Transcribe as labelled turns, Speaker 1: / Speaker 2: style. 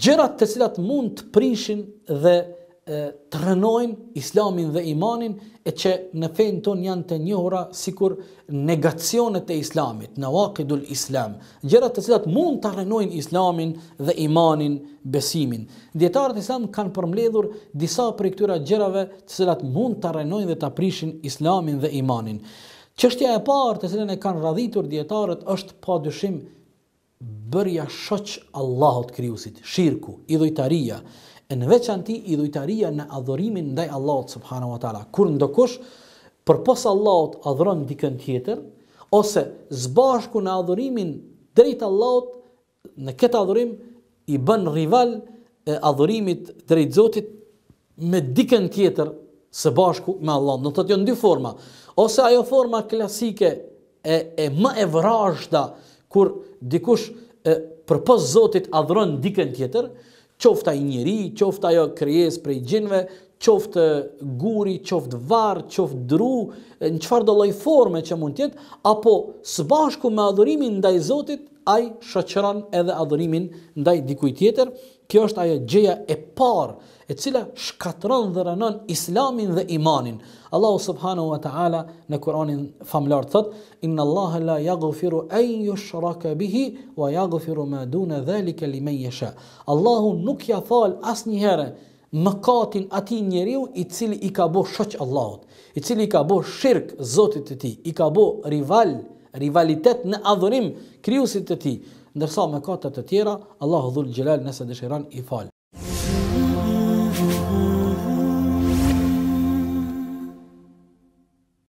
Speaker 1: gjërat të cilat mund të prishin dhe e, të rënojnë islamin dhe imanin e që në fejnë ton janë të njohura sikur negacionet e islamit, në wakidul islam, gjërat të cilat mund të rënojnë islamin dhe imanin besimin. Djetarët islam kanë përmledhur disa për i këtyra gjërave të cilat mund të rënojnë dhe të prishin islamin dhe imanin. Qështja e parë të cilën e kanë radhitur djetarët është pa dyshim bërja shoq Allahut krijuesit, shirku, idhujtaria, e në veçanti idhujtaria në adhurimin ndaj Allahut subhanahu wa taala. Kur ndokush përpos Allahut adhuron dikën tjetër ose zbashku në adhurimin drejt Allahut në këtë adhurim i bën rival e adhurimit drejt Zotit me dikën tjetër së bashku me Allahun. Do të thotë jo në dy forma, ose ajo forma klasike e e më e vrazhda kur dikush e, për Zotit adhron dikën tjetër, qoftë i njeri, qoftë ajo për prej gjinve, qoftë guri, qoftë varë, qoftë dru, në qfar do lloj forme që mund të jetë, apo së bashku me adhurimin ndaj Zotit, ai shoqëron edhe adhurimin ndaj dikujt tjetër, Kjo është ajo gjëja e parë e cila shkatron dhe rënon islamin dhe imanin. Allahu subhanahu wa ta'ala në Kur'anin famlar thot: "Inna Allaha la yaghfiru an yushraka bihi wa yaghfiru ma duna zalika liman yasha." Allahu nuk ja fal asnjëherë mëkatin ati njeriu i cili i ka bo shoq Allahut, i cili i ka bo shirk zotit të ti, i ka bo rival, rivalitet në adhurim kryusit të ti, ndërsa me kota të tjera Allahu dhul-Jalal nëse dëshirojnë i fal.